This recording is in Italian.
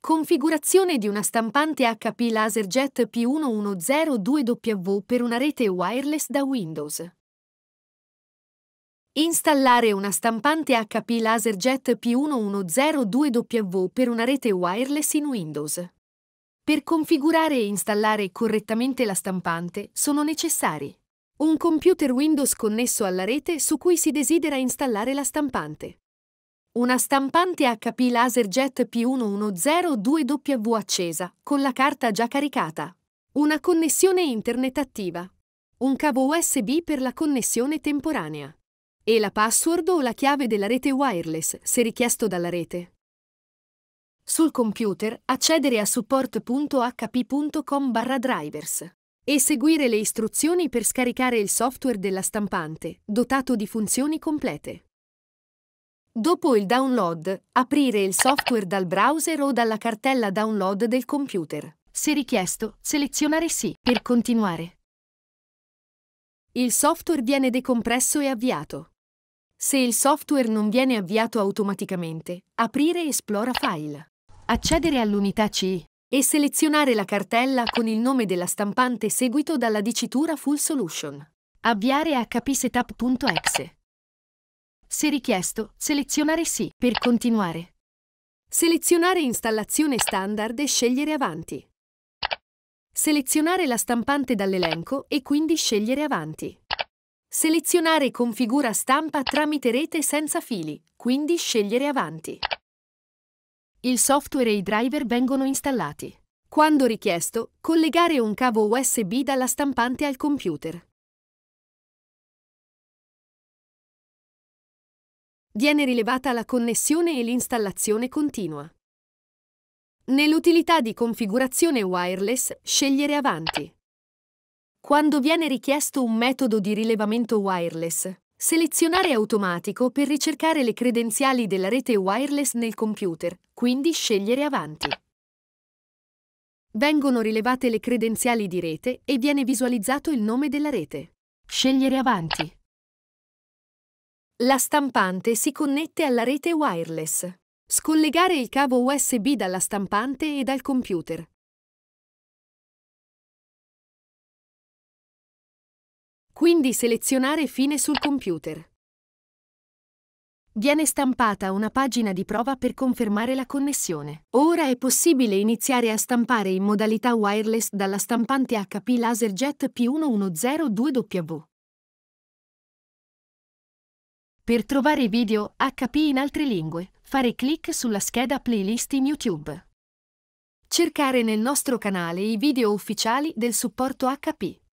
Configurazione di una stampante HP LaserJet P1102W per una rete wireless da Windows. Installare una stampante HP LaserJet P1102W per una rete wireless in Windows. Per configurare e installare correttamente la stampante sono necessari un computer Windows connesso alla rete su cui si desidera installare la stampante, una stampante HP LaserJet P110 w accesa, con la carta già caricata, una connessione internet attiva, un cavo USB per la connessione temporanea e la password o la chiave della rete wireless, se richiesto dalla rete. Sul computer accedere a support.hp.com barra drivers e seguire le istruzioni per scaricare il software della stampante, dotato di funzioni complete. Dopo il download, aprire il software dal browser o dalla cartella download del computer. Se richiesto, selezionare Sì per continuare. Il software viene decompresso e avviato. Se il software non viene avviato automaticamente, aprire Esplora File. Accedere all'unità C e selezionare la cartella con il nome della stampante seguito dalla dicitura Full Solution. Avviare hpsetup.exe. Se richiesto, selezionare Sì per continuare. Selezionare Installazione standard e scegliere Avanti. Selezionare la stampante dall'elenco e quindi scegliere Avanti. Selezionare Configura stampa tramite rete senza fili, quindi scegliere Avanti. Il software e i driver vengono installati. Quando richiesto, collegare un cavo USB dalla stampante al computer. viene rilevata la connessione e l'installazione continua. Nell'utilità di configurazione wireless scegliere avanti. Quando viene richiesto un metodo di rilevamento wireless, selezionare automatico per ricercare le credenziali della rete wireless nel computer, quindi scegliere avanti. Vengono rilevate le credenziali di rete e viene visualizzato il nome della rete. Scegliere avanti. La stampante si connette alla rete wireless. Scollegare il cavo USB dalla stampante e dal computer. Quindi selezionare fine sul computer. Viene stampata una pagina di prova per confermare la connessione. Ora è possibile iniziare a stampare in modalità wireless dalla stampante HP LaserJet P110 w per trovare video HP in altre lingue, fare clic sulla scheda playlist in YouTube. Cercare nel nostro canale i video ufficiali del supporto HP.